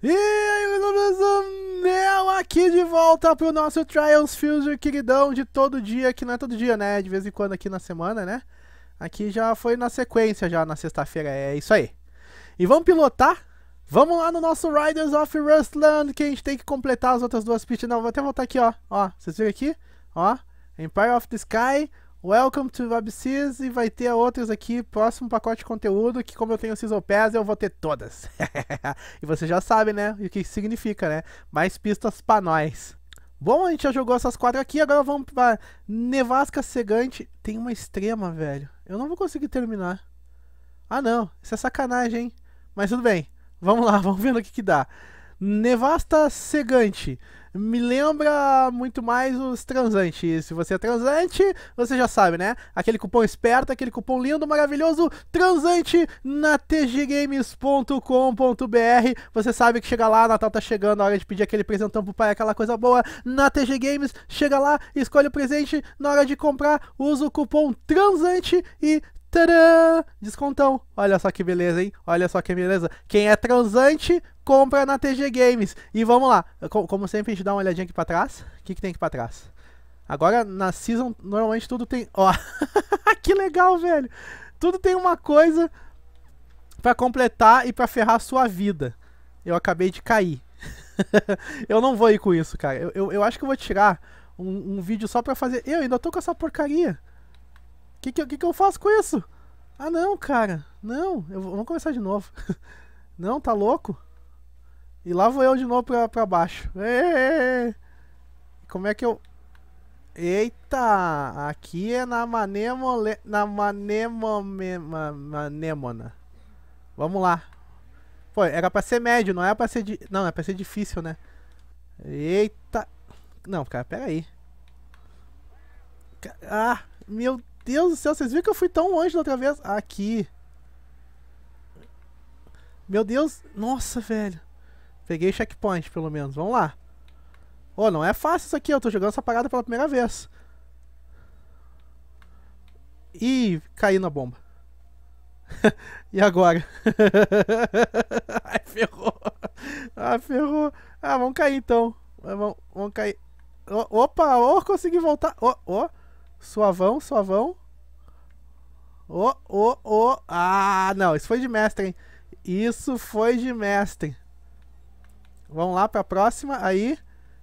E aí, meu é aqui de volta pro nosso Trials Fusion queridão de todo dia, que não é todo dia, né? De vez em quando aqui na semana, né? Aqui já foi na sequência, já na sexta-feira, é isso aí. E vamos pilotar? Vamos lá no nosso Riders of Rustland, que a gente tem que completar as outras duas pistas. Não, vou até voltar aqui, ó. Ó, vocês viram aqui? Ó, Empire of the Sky, Welcome to WebSys e vai ter outras aqui, próximo pacote de conteúdo, que como eu tenho Cisopass, eu vou ter todas. e você já sabe, né, o que significa, né? Mais pistas pra nós. Bom, a gente já jogou essas quatro aqui, agora vamos pra Nevasca Cegante. Tem uma extrema, velho. Eu não vou conseguir terminar. Ah não, isso é sacanagem, hein? Mas tudo bem, vamos lá, vamos ver no que que dá. Nevasta Cegante me lembra muito mais os transantes. Se você é transante, você já sabe, né? Aquele cupom esperto, aquele cupom lindo, maravilhoso, transante na tggames.com.br. Você sabe que chega lá, Natal tá chegando, a hora de pedir aquele presentão pro pai, aquela coisa boa. Na TG Games, chega lá, escolhe o presente, na hora de comprar, usa o cupom transante e Tadã! Descontão. Olha só que beleza, hein? Olha só que beleza. Quem é transante, compra na TG Games. E vamos lá. Como sempre, a gente dá uma olhadinha aqui pra trás. O que, que tem aqui pra trás? Agora, na Season, normalmente tudo tem... Ó, que legal, velho. Tudo tem uma coisa pra completar e pra ferrar a sua vida. Eu acabei de cair. eu não vou ir com isso, cara. Eu, eu, eu acho que eu vou tirar um, um vídeo só pra fazer... Eu ainda tô com essa porcaria. O que, que, que, eu faço com isso? Ah, não, cara. Não, eu, vamos começar de novo. não, tá louco? E lá vou eu de novo pra, pra baixo. Eee! Como é que eu... Eita! Aqui é na manemole... Na manemo... Manemona. Vamos lá. Pô, era pra ser médio, não é pra ser... Di... Não, é pra ser difícil, né? Eita! Não, cara, pera aí. Ah, meu Deus do céu, vocês viram que eu fui tão longe da outra vez? Aqui. Meu Deus, nossa, velho. Peguei checkpoint, pelo menos. Vamos lá. Ô, oh, não é fácil isso aqui, eu tô jogando essa parada pela primeira vez. Ih, caí na bomba. e agora? Ai, ferrou. Ah, ferrou. Ah, vamos cair então. Vamos, vamos cair. Oh, opa, oh, consegui voltar. Oh, oh. Suavão, suavão. Ô, ô, ô. Ah, não. Isso foi de mestre, hein? Isso foi de mestre. Vamos lá pra próxima. Aí.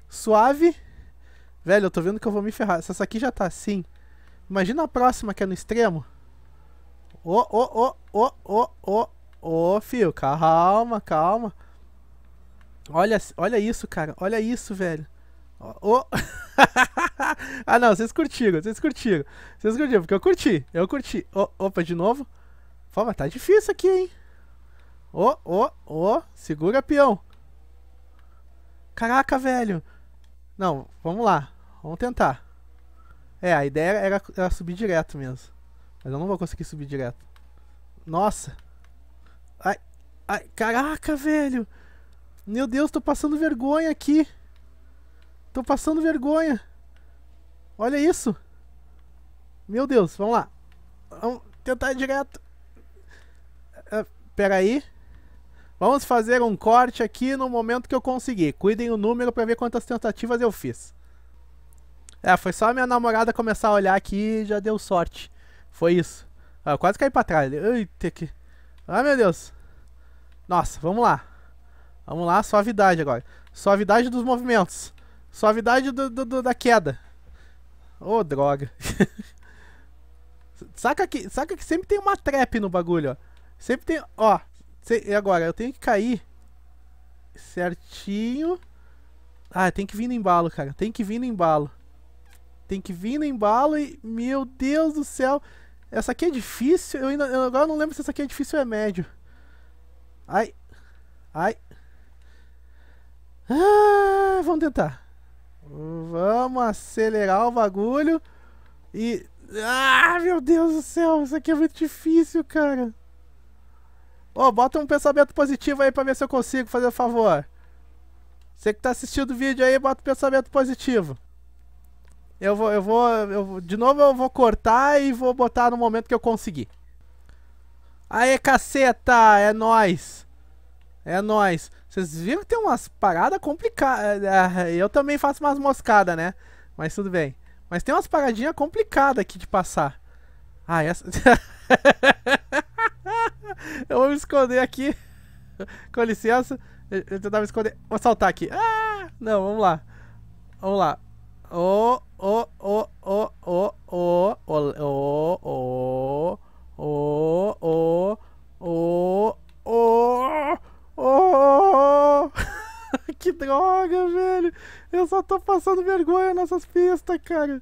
Suave. Velho, eu tô vendo que eu vou me ferrar. Essa aqui já tá assim. Imagina a próxima que é no extremo. Ô, ô, ô, ô, ô, ô. Ô, fio. Calma, calma. Olha, olha isso, cara. Olha isso, velho. Ô. ô. Ah, não, vocês curtiram, vocês curtiram. Vocês curtiram, porque eu curti, eu curti. Oh, opa, de novo. Fala, tá difícil aqui, hein? Ô, ô, ô, segura, peão. Caraca, velho. Não, vamos lá. Vamos tentar. É, a ideia era, era subir direto mesmo. Mas eu não vou conseguir subir direto. Nossa. Ai, ai, caraca, velho. Meu Deus, tô passando vergonha aqui. Tô passando vergonha. Olha isso. Meu Deus, vamos lá. Vamos tentar direto. Uh, peraí. Vamos fazer um corte aqui no momento que eu conseguir. Cuidem o número para ver quantas tentativas eu fiz. É, foi só a minha namorada começar a olhar aqui e já deu sorte. Foi isso. Ah, eu quase caí pra trás. Eita que... Ah, meu Deus. Nossa, vamos lá. Vamos lá, suavidade agora. Suavidade dos movimentos. Suavidade do, do, do da queda. Ô, oh, droga. saca, que, saca que sempre tem uma trap no bagulho, ó. Sempre tem... Ó, e agora? Eu tenho que cair certinho. Ah, tem que vir no embalo, cara. Tem que vir no embalo. Tem que vir no embalo e... Meu Deus do céu. Essa aqui é difícil. Eu, ainda, eu agora não lembro se essa aqui é difícil ou é médio. Ai. Ai. Ah, vamos tentar. Vamos acelerar o bagulho. E. Ah, meu Deus do céu, isso aqui é muito difícil, cara. Ô, oh, bota um pensamento positivo aí pra ver se eu consigo fazer um favor. Você que tá assistindo o vídeo aí, bota um pensamento positivo. Eu vou, eu vou, eu, de novo eu vou cortar e vou botar no momento que eu conseguir. Aê, caceta, é nós. É nós. Vocês viram que tem umas paradas complicadas. Eu também faço umas moscadas, né? Mas tudo bem. Mas tem umas paradinhas complicadas aqui de passar. Ah, essa. eu vou me esconder aqui. Com licença. Eu tentava me esconder. Vou saltar aqui. Ah! Não, vamos lá. Vamos lá. Ô, ô, ô, ô, ô, ô, ô, ô, ô, ô, ô, ô, ô. que droga, velho. Eu só tô passando vergonha nessas pistas, cara.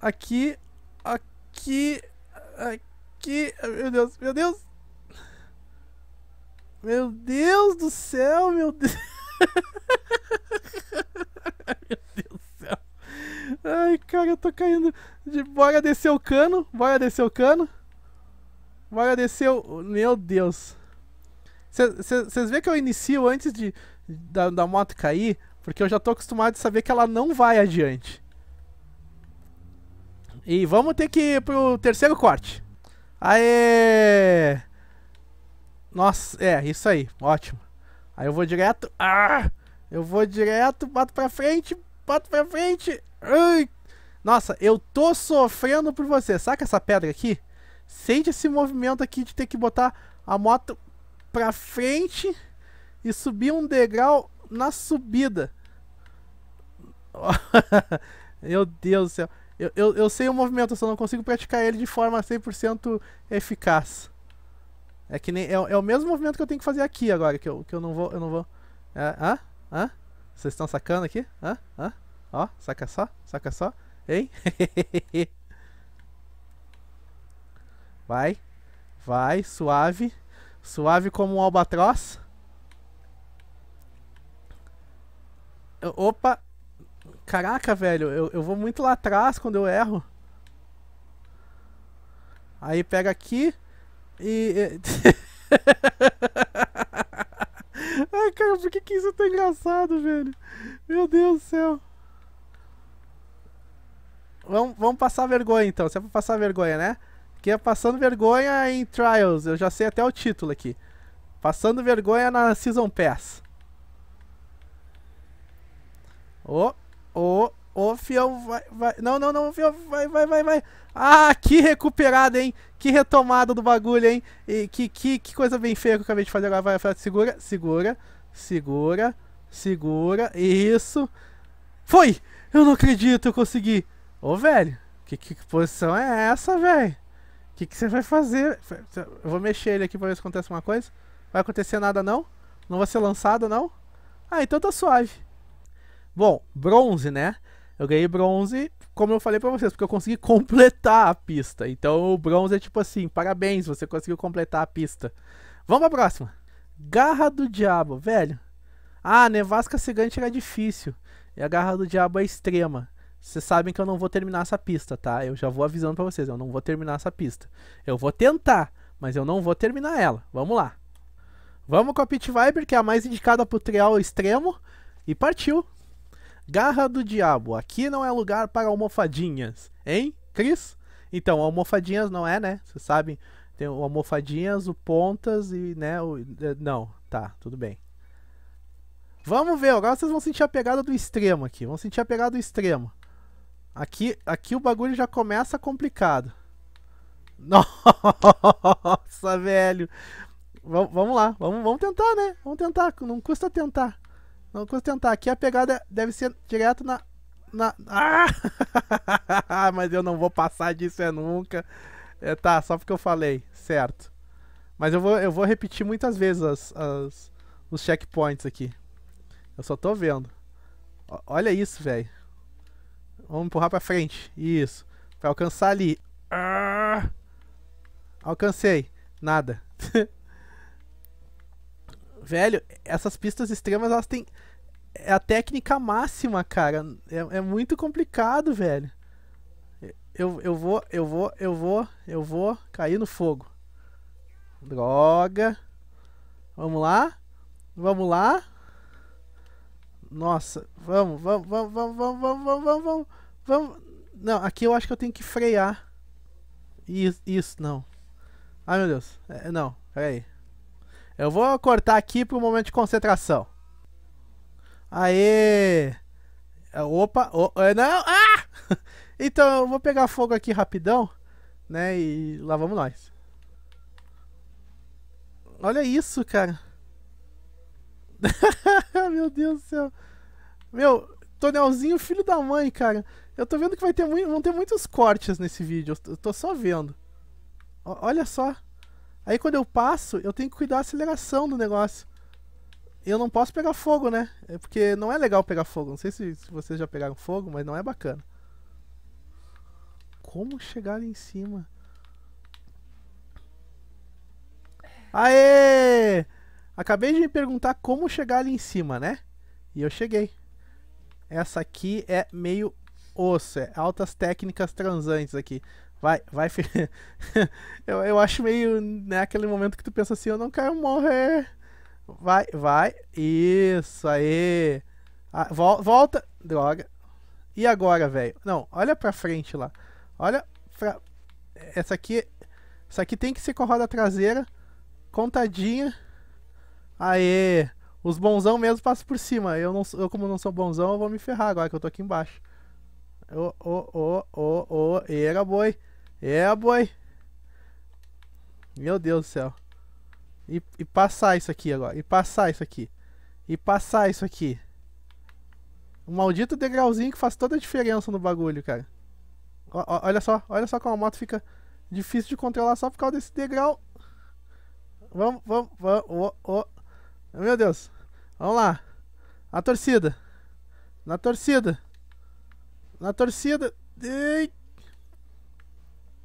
Aqui, aqui, aqui. Meu Deus, meu Deus. Meu Deus do céu, meu Deus. Ai, cara, eu tô caindo. De... Bora descer o cano. Bora descer o cano. Bora descer o. Meu Deus. Vocês vê que eu inicio antes de, da, da moto cair, porque eu já tô acostumado a saber que ela não vai adiante. E vamos ter que ir pro terceiro corte. Aê! Nossa, é, isso aí, ótimo. Aí eu vou direto. Ah! Eu vou direto, bato pra frente, bato pra frente. Ai! Nossa, eu tô sofrendo por você. Saca essa pedra aqui? Sente esse movimento aqui de ter que botar a moto pra frente e subir um degrau na subida. Meu Deus do céu. Eu, eu, eu sei o movimento, só não consigo praticar ele de forma 100% eficaz. É que nem é, é, o mesmo movimento que eu tenho que fazer aqui agora, que eu, que eu não vou, eu não vou. É, hã? Hã? Vocês estão sacando aqui? Hã? Hã? Ó, saca só, saca só. Hein? vai. Vai, suave. Suave como um albatroz. Opa! Caraca, velho, eu, eu vou muito lá atrás quando eu erro. Aí pega aqui e. Ai, cara, por que, que isso é tão engraçado, velho? Meu Deus do céu. Vamos, vamos passar vergonha então. Você é pra passar vergonha, né? Que é Passando Vergonha em Trials. Eu já sei até o título aqui. Passando Vergonha na Season Pass. Ô, ô, ô, fião, vai, vai. Não, não, não, fião, vai, vai, vai, vai. Ah, que recuperada, hein? Que retomada do bagulho, hein? E que, que, que coisa bem feia que eu acabei de fazer agora. Vai, vai, segura, segura, segura, segura. Isso. Foi! Eu não acredito, eu consegui. Ô, velho, que, que posição é essa, velho? O que, você vai fazer? Eu vou mexer ele aqui pra ver se acontece uma coisa. Vai acontecer nada não? Não vai ser lançado não? Ah, então tá suave. Bom, bronze, né? Eu ganhei bronze, como eu falei para vocês, porque eu consegui completar a pista. Então o bronze é tipo assim, parabéns, você conseguiu completar a pista. Vamos pra próxima. Garra do Diabo, velho. Ah, nevasca gigante era difícil. E a garra do diabo é extrema. Vocês sabem que eu não vou terminar essa pista, tá? Eu já vou avisando para vocês, eu não vou terminar essa pista. Eu vou tentar, mas eu não vou terminar ela. Vamos lá. Vamos com a Pit Viper, que é a mais indicada pro trial extremo. E partiu. Garra do Diabo, aqui não é lugar para almofadinhas, hein, Cris? Então, almofadinhas não é, né? Vocês sabem, tem o almofadinhas, o pontas e, né, o... Eh, não, tá, tudo bem. Vamos ver, agora vocês vão sentir a pegada do extremo aqui, vão sentir a pegada do extremo. Aqui, aqui o bagulho já começa complicado. Nossa, velho. V vamos lá, vamos, vamos tentar, né? Vamos tentar, não custa tentar. Não custa tentar. Aqui a pegada deve ser direto na... na... Ah! Mas eu não vou passar disso é nunca. É, tá, só porque eu falei, certo. Mas eu vou, eu vou repetir muitas vezes as, as os checkpoints aqui. Eu só tô vendo. O olha isso, velho. Vamos empurrar pra frente. Isso. Pra alcançar ali. Ah! Alcancei. Nada. Velho, essas pistas extremas, elas têm... É a técnica máxima, cara. É, é muito complicado, velho. Eu, eu vou, eu vou, eu vou, eu vou cair no fogo. Droga. Vamos lá. Vamos lá. Nossa, vamos, vamos, vamos, vamos, vamos, vamos, vamos, vamos. Vamos. Não, aqui eu acho que eu tenho que frear. Isso, isso não. Ai meu Deus. É, não, peraí. Eu vou cortar aqui pro momento de concentração. Aê! É, opa! É, não! Ah! Então eu vou pegar fogo aqui rapidão, né? E lá vamos nós. Olha isso, cara. meu Deus do céu. Meu, tonelzinho filho da mãe, cara. Eu tô vendo que vai ter muito, vão ter muitos cortes nesse vídeo. Eu tô só vendo. O, olha só. Aí quando eu passo, eu tenho que cuidar da aceleração do negócio. Eu não posso pegar fogo, né? É porque não é legal pegar fogo. Não sei se, se vocês já pegaram fogo, mas não é bacana. Como chegar ali em cima? Aê! Acabei de me perguntar como chegar ali em cima, né? E eu cheguei. Essa aqui é meio é altas técnicas transantes aqui. Vai, vai, filho. eu, eu acho meio, né, aquele momento que tu pensa assim, eu não quero morrer. Vai, vai. Isso aí. Ah, vol volta. Droga. E agora, velho? Não, olha pra frente lá. Olha pra... Essa aqui... Essa aqui tem que ser com a roda traseira. Contadinha. Aê. Os bonzão mesmo passam por cima. Eu, não, eu como não sou bonzão, eu vou me ferrar agora que eu tô aqui embaixo. Ô, ô, ô, ô, ô. Era, boi. É, boi. Meu Deus do céu. E, e passar isso aqui agora. E passar isso aqui. E passar isso aqui. O maldito degrauzinho que faz toda a diferença no bagulho, cara. O, o, olha só, olha só como a moto fica difícil de controlar só por causa desse degrau. Vamos, vamos, vamos. Oh, oh. Meu Deus. Vamos lá. A torcida. Na torcida. Na torcida. Ei.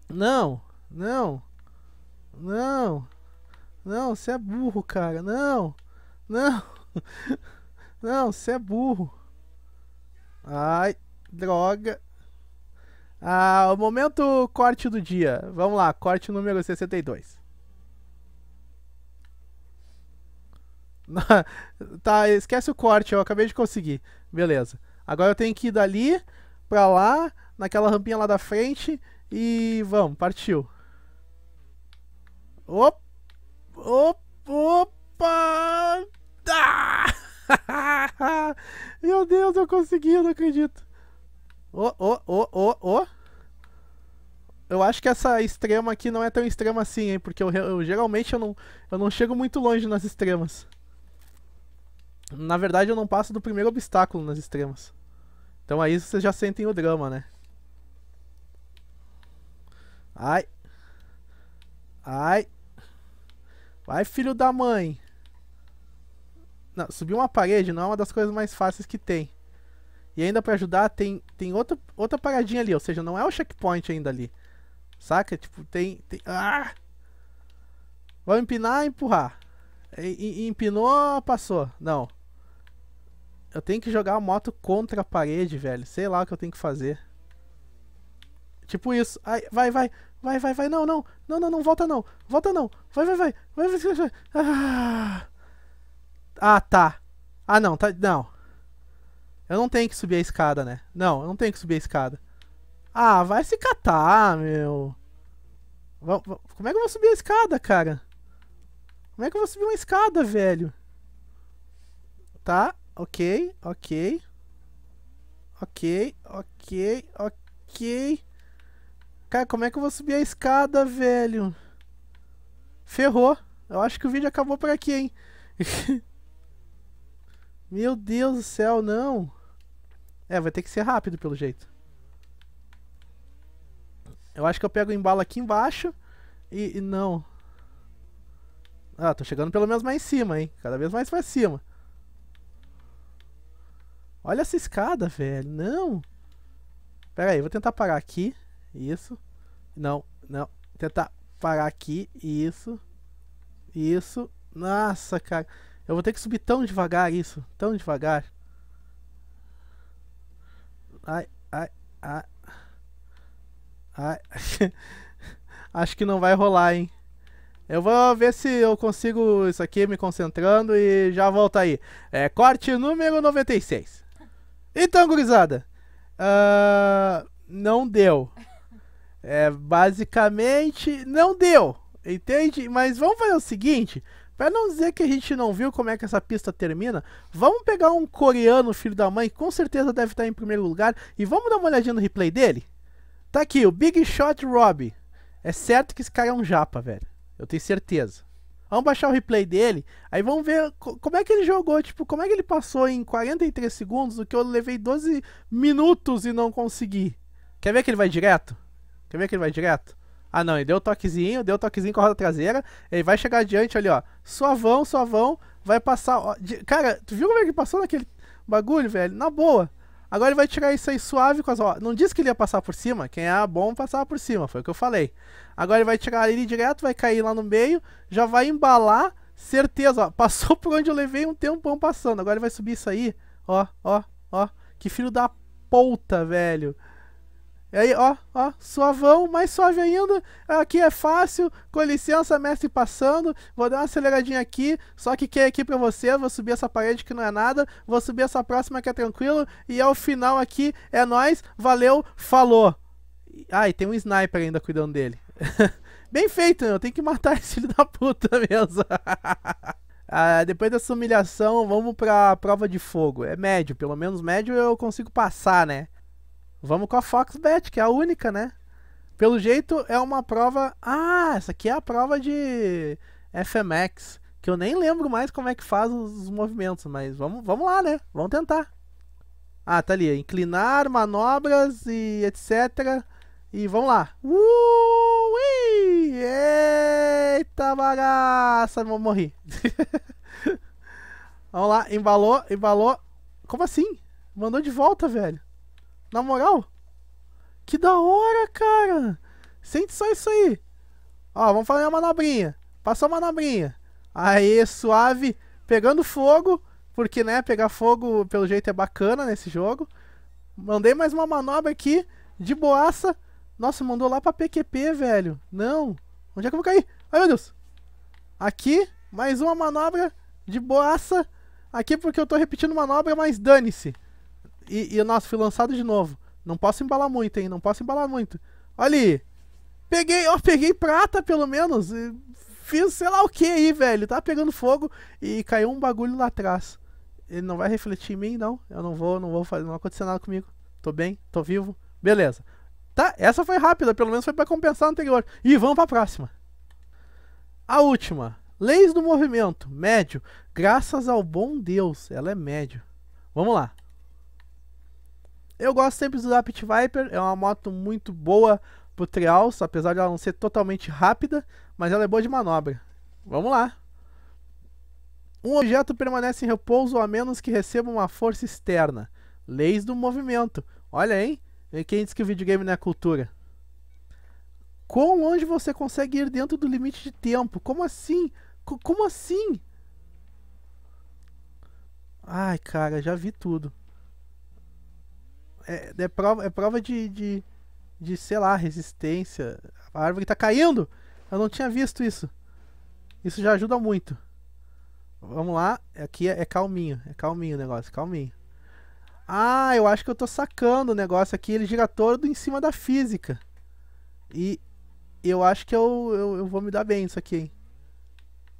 Não, não, não, não, você é burro, cara. Não, não, não, você é burro. Ai, droga. Ah, o momento corte do dia. Vamos lá, corte número 62. tá, esquece o corte, eu acabei de conseguir. Beleza. Agora eu tenho que ir dali pra lá, naquela rampinha lá da frente e vamos, partiu. Op, op, opa! Ah! Meu Deus, eu consegui, eu não acredito. Ô, ô, ô, ô, ô. Eu acho que essa extrema aqui não é tão extrema assim, hein? Porque eu, eu geralmente eu não, eu não chego muito longe nas extremas. Na verdade, eu não passo do primeiro obstáculo nas extremas. Então aí vocês já sentem o drama, né? Ai. Ai. Vai, filho da mãe. Não, subir uma parede não é uma das coisas mais fáceis que tem. E ainda para ajudar, tem, tem outro, outra paradinha ali. Ou seja, não é o checkpoint ainda ali. Saca? Tipo, tem... tem ah! Vai empinar e empurrar. E, e, empinou, passou. Não. Eu tenho que jogar a moto contra a parede, velho. Sei lá o que eu tenho que fazer. Tipo isso. Ai, vai, vai, vai, vai, vai. Não, não. Não, não, não. Volta não. Volta não. Vai, vai, vai. Vai, vai, vai. Ah, ah tá. Ah, não. Tá, não. Eu não tenho que subir a escada, né? Não, eu não tenho que subir a escada. Ah, vai se catar, meu. Como é que eu vou subir a escada, cara? Como é que eu vou subir uma escada, velho? Tá? Ok, ok. Ok, ok, ok. Cara, como é que eu vou subir a escada, velho? Ferrou. Eu acho que o vídeo acabou por aqui, hein? Meu Deus do céu, não. É, vai ter que ser rápido, pelo jeito. Eu acho que eu pego o embalo aqui embaixo e, e não. Ah, tô chegando pelo menos mais em cima, hein? Cada vez mais pra cima. Olha essa escada, velho. Não. Pera aí, vou tentar parar aqui. Isso. Não, não. Tentar parar aqui. Isso. Isso. Nossa, cara. Eu vou ter que subir tão devagar isso. Tão devagar. Ai, ai, ai. Ai. Acho que não vai rolar, hein. Eu vou ver se eu consigo isso aqui me concentrando e já volto aí. É corte número 96. Então, gurizada, uh, não deu. É, basicamente, não deu, entende? Mas vamos fazer o seguinte, para não dizer que a gente não viu como é que essa pista termina, vamos pegar um coreano filho da mãe, que com certeza deve estar em primeiro lugar, e vamos dar uma olhadinha no replay dele? Tá aqui, o Big Shot Rob. É certo que esse cara é um japa, velho. Eu tenho certeza. Vamos baixar o replay dele, aí vamos ver como é que ele jogou, tipo, como é que ele passou em 43 segundos, o que eu levei 12 minutos e não consegui. Quer ver que ele vai direto? Quer ver que ele vai direto? Ah não, ele deu toquezinho, deu toquezinho com a roda traseira, ele vai chegar adiante ali, ó, suavão, suavão, vai passar, ó, de... cara, tu viu como é que ele passou naquele bagulho, velho? Na boa. Agora ele vai tirar isso aí suave com as rodas. Não disse que ele ia passar por cima? Quem é bom passava por cima, foi o que eu falei. Agora ele vai tirar ele direto, vai cair lá no meio, já vai embalar, certeza, ó. Passou por onde eu levei um tempão passando. Agora ele vai subir isso aí, ó, ó, ó. Que filho da puta, velho. E aí, ó, ó, suavão, mais suave ainda. Aqui é fácil, com licença, mestre passando. Vou dar uma aceleradinha aqui, só que quem é aqui pra você, vou subir essa parede que não é nada, vou subir essa próxima que é tranquilo, e é o final aqui, é nós, valeu, falou. Ai, tem um sniper ainda cuidando dele. Bem feito, eu tenho que matar esse filho da puta mesmo. ah, depois dessa humilhação, vamos pra prova de fogo. É médio, pelo menos médio eu consigo passar, né? Vamos com a Foxbet, que é a única, né? Pelo jeito é uma prova. Ah, essa aqui é a prova de FMX. Que eu nem lembro mais como é que faz os movimentos, mas vamos, vamos lá, né? Vamos tentar. Ah, tá ali. É inclinar, manobras e etc. E vamos lá. Uh, ui, eita bagaça, vou morrer. vamos lá, embalou, embalou. Como assim? Mandou de volta, velho. Na moral? Que da hora, cara! Sente só isso aí. Ó, vamos fazer uma manobrinha. Passou a manobrinha. Aê, suave. Pegando fogo. Porque, né, pegar fogo, pelo jeito, é bacana nesse jogo. Mandei mais uma manobra aqui. De boaça. Nossa, mandou lá pra PQP, velho. Não. Onde é que eu vou cair? Ai, meu Deus. Aqui, mais uma manobra de boaça. Aqui porque eu tô repetindo manobra, mas dane-se. E, e nossa, fui lançado de novo. Não posso embalar muito, hein? Não posso embalar muito. Olha aí. Peguei, ó, peguei prata pelo menos. fiz sei lá o que aí, velho. Tá pegando fogo e caiu um bagulho lá atrás. Ele não vai refletir em mim, não. Eu não vou, não vou fazer, não vai acontecer nada comigo. Tô bem, tô vivo. Beleza. Tá, essa foi rápida, pelo menos foi para compensar a anterior. E vamos para a próxima. A última. Leis do movimento, médio. Graças ao bom Deus, ela é médio. Vamos lá. Eu gosto sempre de usar a Pit Viper, é uma moto muito boa pro trials, apesar de ela não ser totalmente rápida, mas ela é boa de manobra. Vamos lá! Um objeto permanece em repouso a menos que receba uma força externa. Leis do movimento. Olha, hein? E quem diz que o videogame não é cultura? Quão longe você consegue ir dentro do limite de tempo? Como assim? C como assim? Ai, cara, já vi tudo é, é prova, é prova de, de, de, sei lá, resistência. A árvore tá caindo! Eu não tinha visto isso. Isso já ajuda muito. Vamos lá. Aqui é, é calminho. É calminho o negócio, calminho. Ah, eu acho que eu tô sacando o negócio aqui. Ele gira todo em cima da física. E eu acho que eu, eu, eu vou me dar bem isso aqui, hein?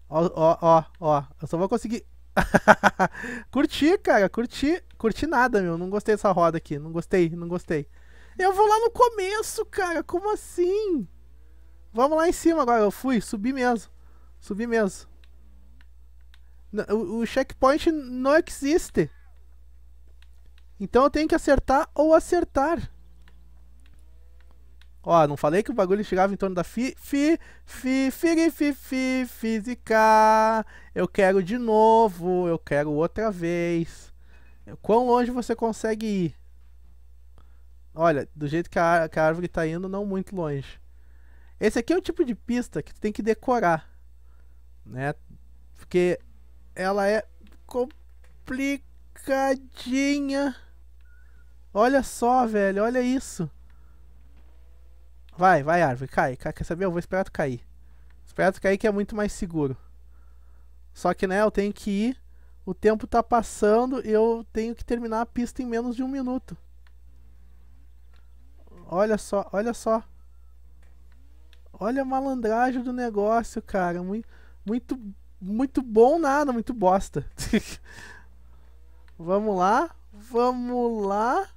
Ó, ó, ó, ó. Eu só vou conseguir. curti, cara, curti. Curti nada, meu. Não gostei dessa roda aqui. Não gostei, não gostei. Eu vou lá no começo, cara. Como assim? Vamos lá em cima agora. Eu fui, subi mesmo. Subi mesmo. O, o checkpoint não existe. Então eu tenho que acertar ou acertar. Ó, não falei que o bagulho chegava em torno da fi, fi, fi, fi, fi, fi, física. Eu quero de novo, eu quero outra vez. Quão longe você consegue ir? Olha, do jeito que a, que a árvore está indo, não muito longe. Esse aqui é o tipo de pista que tu tem que decorar, né? Porque ela é complicadinha. Olha só, velho, olha isso. Vai, vai, árvore, cai. cai. Quer saber? Eu vou esperar tu cair. Esperar tu cair que é muito mais seguro. Só que, né, eu tenho que ir o tempo está passando e eu tenho que terminar a pista em menos de um minuto. Olha só, olha só. Olha a malandragem do negócio, cara. Muito, muito, muito bom nada, muito bosta. vamos lá, vamos lá.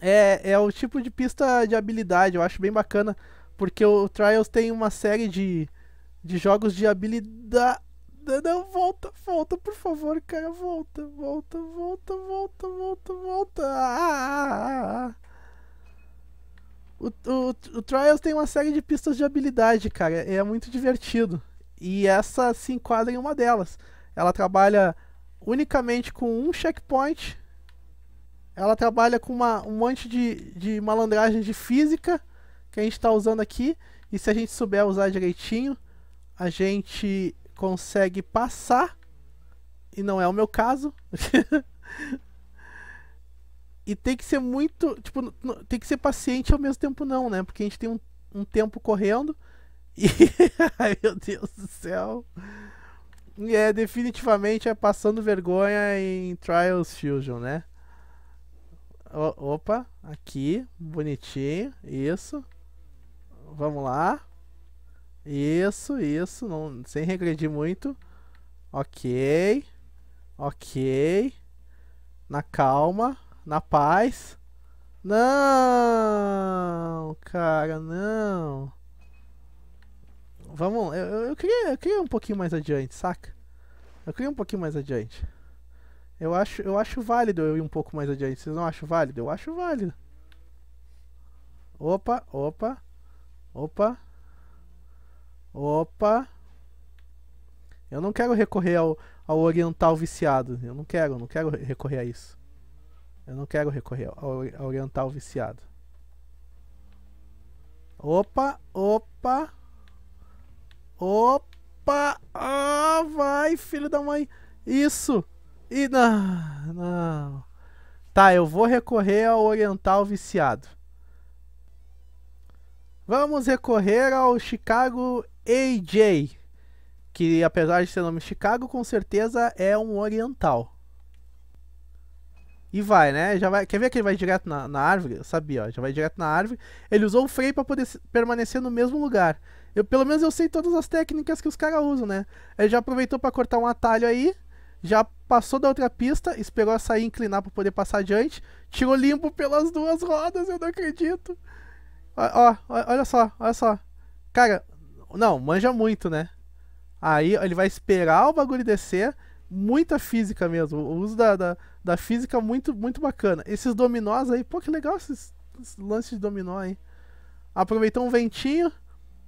É, é o tipo de pista de habilidade, eu acho bem bacana. Porque o Trials tem uma série de, de jogos de habilidade. Não, volta, volta, por favor, cara. Volta, volta, volta, volta, volta, volta. Ah, ah, ah. ah. O, o, o Trials tem uma série de pistas de habilidade, cara. É muito divertido. E essa se enquadra em uma delas. Ela trabalha unicamente com um checkpoint. Ela trabalha com uma, um monte de, de malandragem de física que a gente está usando aqui. E se a gente souber usar direitinho, a gente consegue passar, e não é o meu caso. e tem que ser muito. Tipo, tem que ser paciente ao mesmo tempo, não, né? Porque a gente tem um, um tempo correndo. E. Ai, meu Deus do céu. E é definitivamente é passando vergonha em Trials Fusion, né? O, opa, aqui, bonitinho, isso. Vamos lá. Isso, isso, não, sem regredir muito. Ok. Ok. Na calma, na paz. Não, cara, não. Vamos, eu, eu, eu, queria, eu queria um pouquinho mais adiante, saca? Eu queria um pouquinho mais adiante. Eu acho, eu acho válido eu ir um pouco mais adiante. Vocês não acham válido? Eu acho válido. Opa, opa, opa. Opa! Eu não quero recorrer ao, ao oriental viciado. Eu não quero, não quero recorrer a isso. Eu não quero recorrer ao, ao oriental viciado. Opa, opa. Opa! Ah, vai, filho da mãe. Isso. E não, não. Tá, eu vou recorrer ao oriental viciado. Vamos recorrer ao Chicago AJ, que apesar de ser nome Chicago, com certeza é um oriental. E vai, né? Já vai, quer ver que ele vai direto na, na árvore? Eu sabia, ó, já vai direto na árvore. Ele usou o freio para poder permanecer no mesmo lugar. Eu, pelo menos eu sei todas as técnicas que os caras usam, né? Ele já aproveitou para cortar um atalho aí, já passou da outra pista, esperou sair inclinar para poder passar adiante, tirou limpo pelas duas rodas, eu não acredito. Ó, ó, olha só, olha só. Cara, não, manja muito, né? Aí ele vai esperar o bagulho descer. Muita física mesmo. O uso da, da, da física muito, muito bacana. Esses dominós aí, pô, que legal esses, esses lances de dominó aí. Aproveitou um ventinho.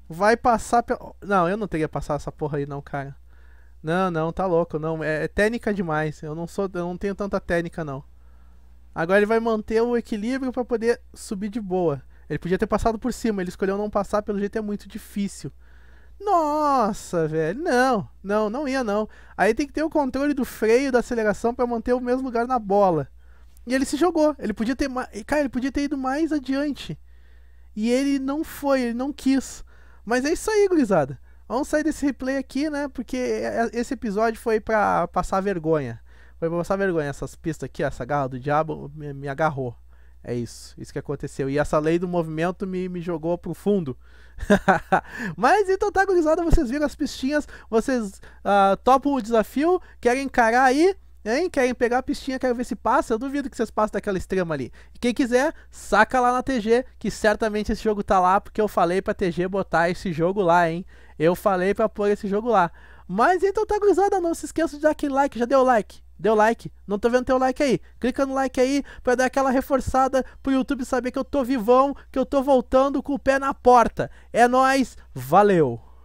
Vai passar pela. Não, eu não teria passado essa porra aí, não, cara. Não, não, tá louco. Não, é, é técnica demais. Eu não sou. Eu não tenho tanta técnica, não. Agora ele vai manter o equilíbrio para poder subir de boa. Ele podia ter passado por cima, ele escolheu não passar, pelo jeito é muito difícil. Nossa, velho. Não, não, não ia não. Aí tem que ter o controle do freio, da aceleração para manter o mesmo lugar na bola. E ele se jogou. Ele podia ter, cara, ele podia ter ido mais adiante. E ele não foi, ele não quis. Mas é isso aí, gurizada. Vamos sair desse replay aqui, né? Porque esse episódio foi para passar vergonha. Foi pra passar vergonha essas pistas aqui, essa garra do diabo me, me agarrou. É isso, isso que aconteceu. E essa lei do movimento me, me jogou pro fundo. Mas então tá, gurizada, vocês viram as pistinhas, vocês uh, topam o desafio, querem encarar aí, hein? Querem pegar a pistinha, querem ver se passa? Eu duvido que vocês passem daquela extrema ali. E quem quiser, saca lá na TG, que certamente esse jogo tá lá, porque eu falei pra TG botar esse jogo lá, hein? Eu falei pra pôr esse jogo lá. Mas então tá, gurizada, não se esqueça de dar aquele like, já deu like? Deu like? Não tô vendo teu like aí. Clica no like aí para dar aquela reforçada pro YouTube saber que eu tô vivão, que eu tô voltando com o pé na porta. É nós, valeu.